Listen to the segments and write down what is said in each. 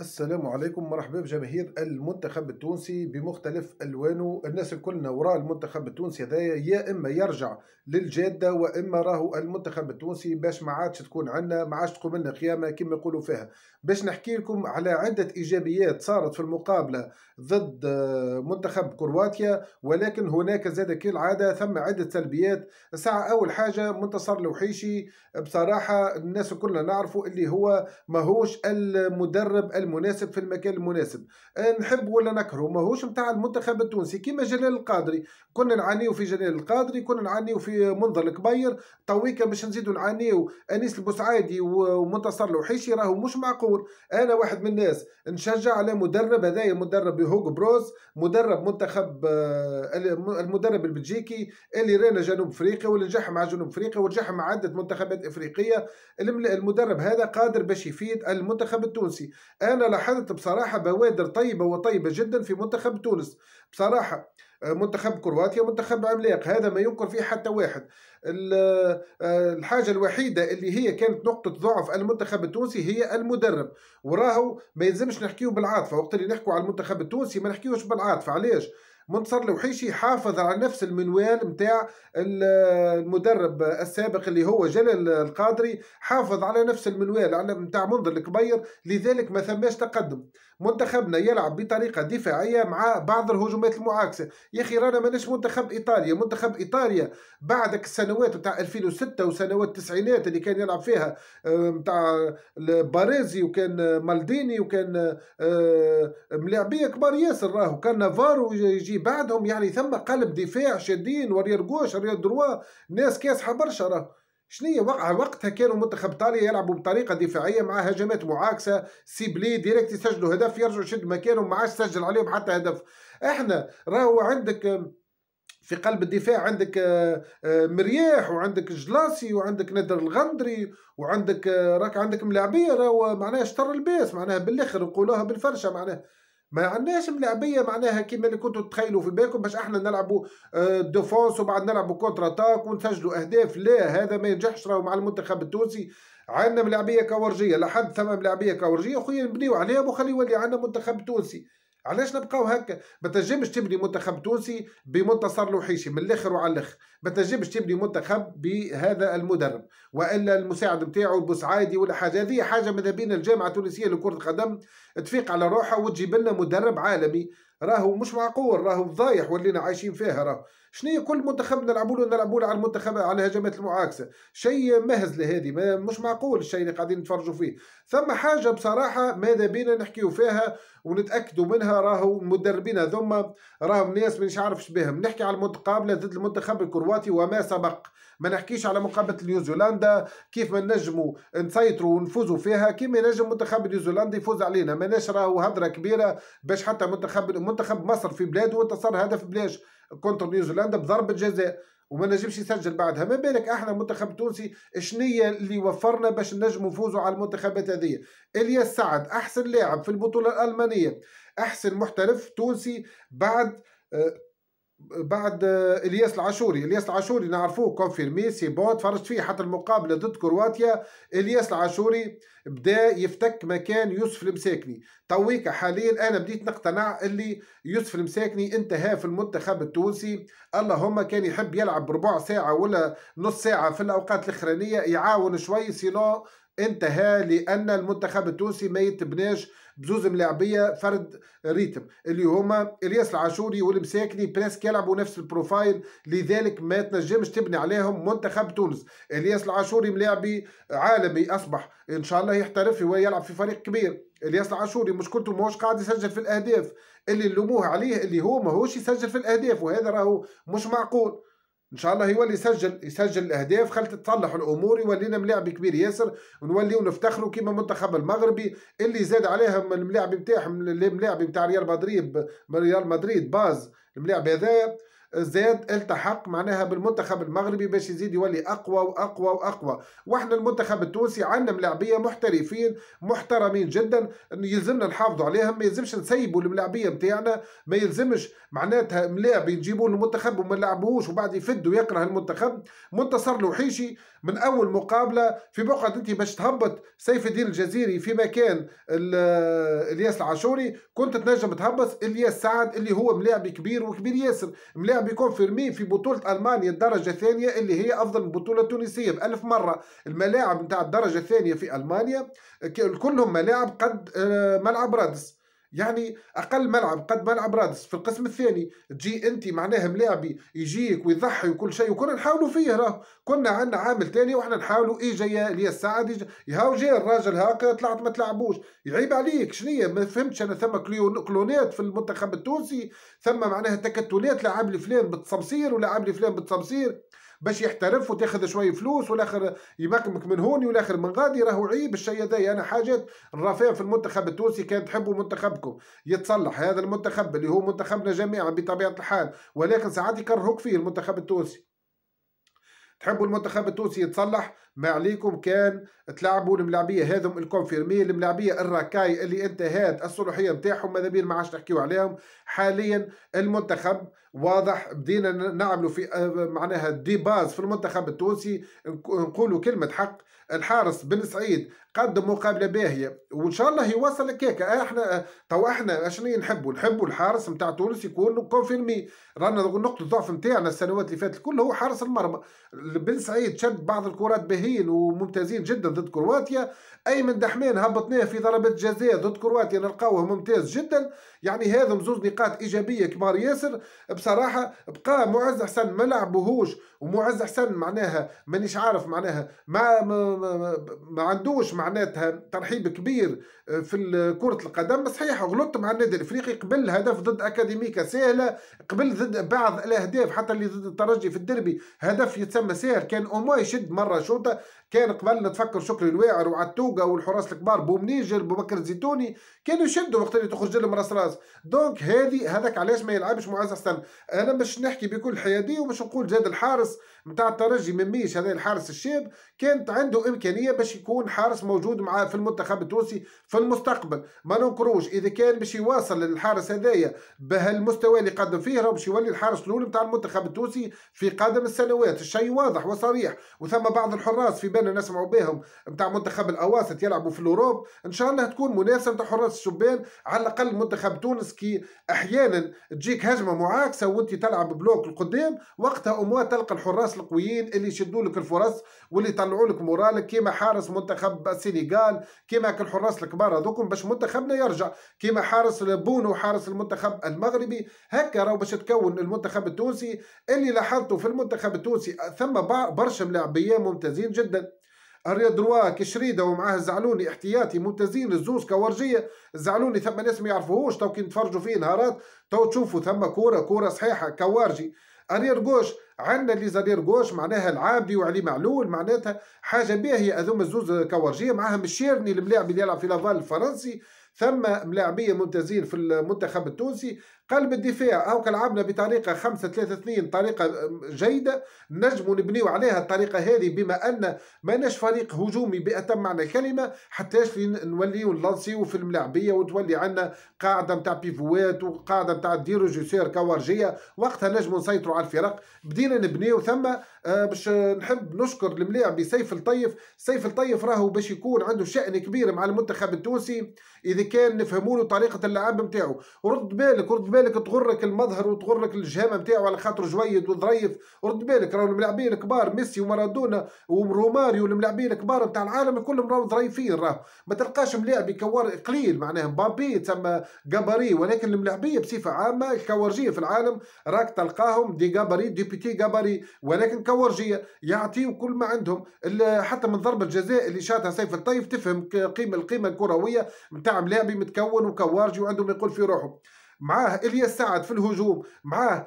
السلام عليكم مرحبا بجماهير المنتخب التونسي بمختلف الوانه الناس الكلنا وراء المنتخب التونسي هذايا يا اما يرجع للجاده واما راهو المنتخب التونسي باش ما عادش تكون عندنا ما عادش تقوم لنا قيامه كما يقولوا فيها باش نحكي لكم على عده ايجابيات صارت في المقابله ضد آه، منتخب كرواتيا ولكن هناك زاد كالعاده ثم عده سلبيات الساعه اول حاجه منتصر لوحيشي بصراحه الناس الكلنا نعرفوا اللي هو ماهوش المدرب الم المناسب في المكان المناسب أه، نحب ولا نكره ماهوش نتاع المنتخب التونسي كيما جلال القادري كنا نعانيو في جلال القادري كنا نعانيو في منظر الكبير تويكا باش نزيدو نعانيو انيس البسعادي ومنتصر لوحيشي راهو مش معقول انا واحد من الناس نشجع على مدرب هذايا مدرب هوغ بروز مدرب منتخب أه، المدرب البلجيكي اللي رانا جنوب افريقيا واللي نجح مع جنوب افريقيا ونجح مع عده منتخبات افريقيه المدرب هذا قادر باش يفيد المنتخب التونسي انا أنا لاحظت بصراحة بوادر طيبة وطيبة جدا في منتخب تونس بصراحة آه، منتخب كرواتيا منتخب عملاق هذا ما ينكر فيه حتى واحد آه، الحاجة الوحيدة اللي هي كانت نقطة ضعف المنتخب التونسي هي المدرب وراهو ما يلزمش نحكيه بالعاطفة وقت اللي نحكوا على المنتخب التونسي ما نحكيوش بالعاطفة علاش منتصر الوحيشي حافظ على نفس المنوال نتاع المدرب السابق اللي هو جلال القادري حافظ على نفس المنوال على نتاع منذر الكبير لذلك ما ثماش تقدم منتخبنا يلعب بطريقة دفاعية مع بعض الهجومات المعاكسة يا أخي رانا ماناش منتخب إيطاليا منتخب إيطاليا بعدك السنوات نتاع 2006 وسنوات التسعينات اللي كان يلعب فيها نتاع آه، باريزي وكان مالديني وكان آه، ملاعبية كبار ياسر راهو كان نافارو يجيب بعدهم يعني ثم قلب دفاع شادين ورير جوش دروا ناس كاسحه برشا راه شنية وقع وقتها كانوا منتخب ايطاليا يلعبوا بطريقه دفاعيه مع هجمات معاكسه سيبلي ديريكت يسجلوا هدف يرجعوا يشدوا مكانهم ما عادش سجل عليهم حتى هدف احنا راهو عندك في قلب الدفاع عندك آه، مرياح وعندك جلاسي وعندك نادر الغندري وعندك آه، راك عندك ملاعبيه راهو معناها شطر الباس معناها بالاخر نقولوها بالفرشه معناها ما عندناش ملعبيه معناها كيما اللي كنتوا تتخيلوا في بالكم باش احنا نلعبوا آه، ديفونس وبعد نلعبوا كونتر اتاك ونسجلوا اهداف لا هذا ما ينجحش راهو مع المنتخب التونسي عندنا ملعبيه كورجيه لحد ثم ملعبيه كورجيه خويا نبنيو عليهم وخلي يولي عندنا منتخب تونسي علاش نبقاو هكا ما تنجمش تبني منتخب تونسي بمنتصر لوحيشي من الاخر وعلى الاخر ما تنجمش تبني منتخب بهذا المدرب والا المساعد نتاعو البوسعايدي ولا حاجه هذه حاجه ماذا بين الجامعه التونسيه لكره القدم تفيق على روحها وتجيب لنا مدرب عالمي راهو مش معقول راهو ضايح ولينا عايشين فيها راهو شنو كل منتخب نلعبوا له نلعبوا له على المنتخب على الهجمات المعاكسه شيء مهزله هذه مش معقول الشيء اللي قاعدين نتفرجوا فيه ثم حاجه بصراحه ماذا بينا نحكيوا فيها ونتاكدوا منها راهو المدربين هذوما راهم ناس مش عارف بهم نحكي على المقابله ضد المنتخب الكرواتي وما سبق ما نحكيش على مقابله نيوزيلندا كيف ما نجموا نسيطروا ونفوزوا فيها كيما ينجم منتخب نيوزيلندا يفوز علينا ماناش راهو هضره كبيره باش حتى منتخب منتخب مصر في بلاده وانتصر هدف بلاش كونتر نيوزيلندا بضربه جزاء وما نجمش يسجل بعدها ما بالك احنا منتخب تونسي شنية اللي وفرنا باش نجم نفوزوا على المنتخبات هذه الياس سعد احسن لاعب في البطوله الالمانيه احسن محترف تونسي بعد آه، بعد الياس العاشوري الياس العاشوري نعرفوه كونفيرمي سي بون تفرجت فيه حتى المقابله ضد كرواتيا الياس العاشوري بدا يفتك مكان يوسف المساكني تويك حاليا انا بديت نقتنع اللي يوسف المساكني انتهى في المنتخب التونسي اللهم كان يحب يلعب بربع ساعه ولا نص ساعه في الاوقات الاخرانيه يعاون شوي سينو انتهى لان المنتخب التونسي ما يتبناش بزوز ملاعبيه فرد ريتم اللي هما الياس العاشوري والمساكني بريسك يلعبوا نفس البروفايل لذلك ما تنجمش تبني عليهم منتخب تونس الياس العاشوري ملاعبي عالمي اصبح ان شاء الله يحترف ويلعب في فريق كبير الياس العاشوري مشكلته ماهوش قاعد يسجل في الاهداف اللي نلوموه عليه اللي هو ماهوش يسجل في الاهداف وهذا راهو مش معقول ان شاء الله يولي يسجل يسجل الاهداف خلت تصلح الامور يولينا ملاعب كبير ياسر ونولي ونفتخروا كيما المنتخب المغربي اللي زاد عليهم الملاعب نتاعهم الملاعب نتاع ريال مدريد ريال مدريد باز الملاعب هذايا زاد التحق معناها بالمنتخب المغربي باش يزيد يولي اقوى واقوى واقوى واحنا المنتخب التونسي عندنا ملاعبيه محترفين محترمين جدا يلزمنا نحافظوا عليهم ما يلزمش نسيبوا الملاعبيه نتاعنا ما يلزمش معناتها ملاعب يجيبوه المنتخب وما نلعبوهوش وبعد يفد ويكره المنتخب منتصر لوحيشي من اول مقابله في بقعه انت باش تهبط سيف الدين الجزيري في مكان الياس العاشوري كنت تنجم تهبط الياس سعد اللي هو ملاعب كبير وكبير ياسر ملاعب وقتها بيكون في بطولة ألمانيا الدرجة الثانية اللي هي أفضل من بطولة تونسية بألف مرة الملاعب نتاع الدرجة الثانية في ألمانيا كلهم ملاعب قد آه، ملعب رادس يعني اقل ملعب قد ملعب رادس في القسم الثاني تجي انت معناها ملاعبي يجيك ويضحي وكل شيء وكنا نحاولوا فيه راه كنا عندنا عامل ثاني واحنا نحاولوا اي جاي الياس سعد هاو جاي الراجل هاكا طلعت ما تلعبوش يعيب عليك شنو ما فهمتش انا ثم كلونات في المنتخب التونسي ثم معناها تكتلات لعب لي فلان بتصمصير ولعب لي فلان باش يحترف وتاخذ شويه فلوس والاخر يمكمك من هوني والاخر من غادي راهو عيب الشيء هذايا انا حاجات الرفاه في المنتخب التونسي كان تحبوا منتخبكم يتصلح هذا المنتخب اللي هو منتخبنا جميعا بطبيعه الحال ولكن ساعات يكرهوك فيه المنتخب التونسي تحبوا المنتخب التونسي يتصلح ما عليكم كان تلعبوا الملاعبيه هذم الكونفيرمي الملاعبيه الركاي اللي انتهت الصلوحيه نتاعهم ماذا بين ما عادش نحكيو عليهم حاليا المنتخب واضح بدينا نعملوا في آه، معناها دي باز في المنتخب التونسي نقولوا كلمه حق الحارس بن سعيد قدم مقابله باهيه وان شاء الله يوصل الكيكه آه، احنا آه، تو احنا شنو نحبوا نحبوا الحارس نتاع تونس يكون كونفيرمي رانا نقطه الضعف نتاعنا السنوات اللي فاتت الكل هو حارس المرمى بن سعيد شد بعض الكرات باهين وممتازين جدا ضد كرواتيا ايمن دحمان هبطناه في ضربات جزاء ضد كرواتيا نلقاوه ممتاز جدا يعني هذا زوز نقاط ايجابيه كبار ياسر بصراحه بقى معز حسن ما لعبوهوش ومعز حسن معناها مانيش عارف معناها ما ما, ما, ما عندوش معناتها ترحيب كبير آه، في كره القدم صحيح غلطت مع النادي الافريقي قبل هدف ضد اكاديميكا سهله قبل ضد بعض الاهداف حتى اللي ضد الترجي في الدربي هدف يتسمى سهل كان اوما يشد مره شوطه كان قبل نتفكر شكري الواعر وعتوقة والحراس الكبار بومنيجر بوبكر الزيتوني كانوا يشدوا وقت اللي تخرج لهم راس راس دونك هذه هذاك علاش ما يلعبش معز حسن انا باش نحكي بكل حياديه وباش نقول زاد الحارس نتاع الترجي مميش هذا الحارس الشاب كانت عنده امكانيه باش يكون حارس موجود معاه في المنتخب التونسي في المستقبل ما ننكروش اذا كان باش يواصل للحارس هذايا بهالمستوى اللي قدم فيه راه باش يولي الحارس الاول نتاع المنتخب التونسي في قادم السنوات الشيء واضح وصريح وثم بعض الحراس في بالنا نسمعوا بهم نتاع منتخب الاواسط يلعبوا في الاوروب ان شاء الله تكون منافسه نتاع حراس الشبان على الاقل منتخب تونس كي احيانا تجيك هجمه معاكسه وقتها وانت تلعب بلوك القدام وقتها اموا تلقى الحراس القويين اللي يشدوا لك الفرص واللي يطلعوا لك مورالك كيما حارس منتخب السنغال كيما الحراس الكبار هذوكم باش منتخبنا يرجع كيما حارس بونو حارس المنتخب المغربي هكا راهو باش تكون المنتخب التونسي اللي لاحظته في المنتخب التونسي ثم برشا ملاعبيه ممتازين جدا الرياض دروا كشريده ومعاه زعلوني احتياطي ممتازين الزوز كورجيه زعلوني ثم ناس ما يعرفوهوش تو كي نتفرجوا فيه نهارات تو تشوفوا ثم كوره كوره صحيحه كوارجي ارير جوش عندنا اللي زرير جوش معناها العابدي وعلي معلول معناتها حاجه باهيه هذوما الزوز كورجيه معاهم الشيرني الملاعب اللي يلعب في لافال الفرنسي ثم ملاعبيه ممتازين في المنتخب التونسي قلب الدفاع او لعبنا بطريقة 5 3 2 طريقة جيدة نجم نبنيو عليها الطريقة هذه بما أن ما ناش فريق هجومي بأتم معنى الكلمة حتىش نولي نلانسيو في الملاعبية وتولي عندنا قاعدة نتاع بيفوات وقاعدة نتاع ديروجيسير كوارجية وقتها نجم نسيطروا على الفرق بدينا نبنيو ثم أه، باش نحب نشكر الملاعب سيف الطيف سيف الطيف راهو باش يكون عنده شأن كبير مع المنتخب التونسي إذا كان نفهموا له طريقة اللعب نتاعو رد بالك رد بالك بالك تغرك المظهر وتغرك الجهامه نتاعو على خاطر جويد وظريف رد بالك راهو الملاعبين الكبار ميسي ومارادونا وروماريو الملاعبين الكبار نتاع العالم كلهم راهو ظريفين راهو ما تلقاش ملاعب يكور قليل معناه مبابي تسمى جاباري ولكن الملاعبيه بصفه عامه الكورجيه في العالم راك تلقاهم دي جاباري دي بيتي جاباري ولكن كورجيه يعطيو كل ما عندهم حتى من ضربه الجزاء اللي شاتها سيف الطيف تفهم قيمه القيمه الكرويه نتاع ملاعبي متكون وكوارجي وعندهم يقول في روحه معاه الياس سعد في الهجوم معاه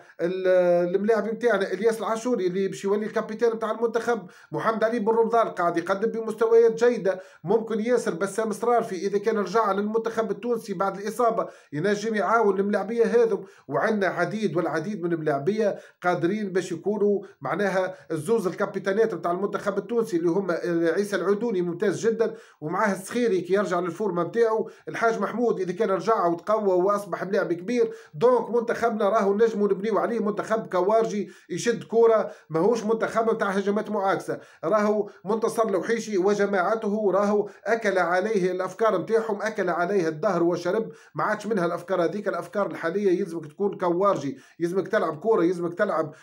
الملاعب نتاعنا الياس العاشوري اللي باش يولي الكابيتان نتاع المنتخب محمد علي بن رمضان قاعد يقدم بمستويات جيده ممكن ياسر بسام صرار في اذا كان رجع للمنتخب التونسي بعد الاصابه ينجم يعاون الملاعبيه هذم وعندنا عديد والعديد من الملاعبيه قادرين باش يكونوا معناها الزوز الكابيتانات نتاع المنتخب التونسي اللي هما آه، عيسى العدوني ممتاز جدا ومعاه السخيري كي يرجع للفورمه نتاعو الحاج محمود اذا كان رجع وتقوى واصبح ملاعب كبير دونك منتخبنا راهو نجموا نبنيو عليه منتخب كوارجي يشد كوره ماهوش منتخب نتاع هجمات معاكسه راهو منتصر لوحيشي وجماعته راهو اكل عليه الافكار نتاعهم اكل عليه الدهر وشرب ما عادش منها الافكار هذيك الافكار الحاليه يلزمك تكون كوارجي يلزمك تلعب كوره يلزمك تلعب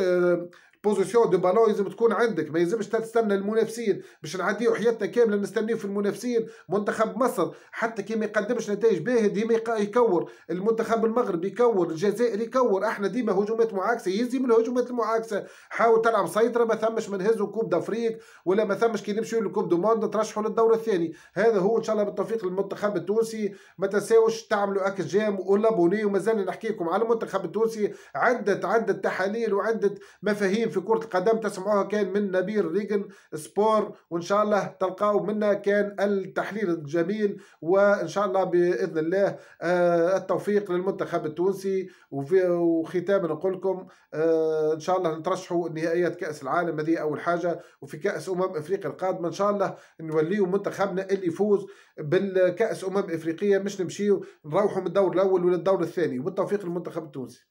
آه، بوزيسيون دو بالون لازم تكون عندك ما يلزمش تستنى المنافسين باش نعديو حياتنا كامله نستنيو في المنافسين منتخب مصر حتى كي ما يقدمش نتائج باهيه ديما يكور المنتخب المغربي يكور الجزائر يكور احنا ديما هجومات معاكسه يزي من الهجومات المعاكسه حاول تلعب سيطره ما ثمش ما نهزوا كوب دافريك ولا ما ثمش كي نمشيو لكوب دو موند ترشحوا للدور الثاني هذا هو ان شاء الله بالتوفيق للمنتخب التونسي ما تنساوش تعملوا اكس ولا بوني ومازال نحكي لكم على المنتخب التونسي عده عده تحاليل وعده مفاهيم في كرة القدم تسمعوها كان من نبيل ريجن سبور وإن شاء الله تلقاو منا كان التحليل الجميل وإن شاء الله بإذن الله آه، التوفيق للمنتخب التونسي وختاما نقول لكم آه، إن شاء الله نترشحوا نهائيات كأس العالم هذه أول حاجة وفي كأس أمم أفريقيا القادمة إن شاء الله نوليو منتخبنا اللي يفوز بالكأس أمم أفريقية مش نمشيو نروحوا من الدور الأول ولا الدور الثاني وبالتوفيق للمنتخب التونسي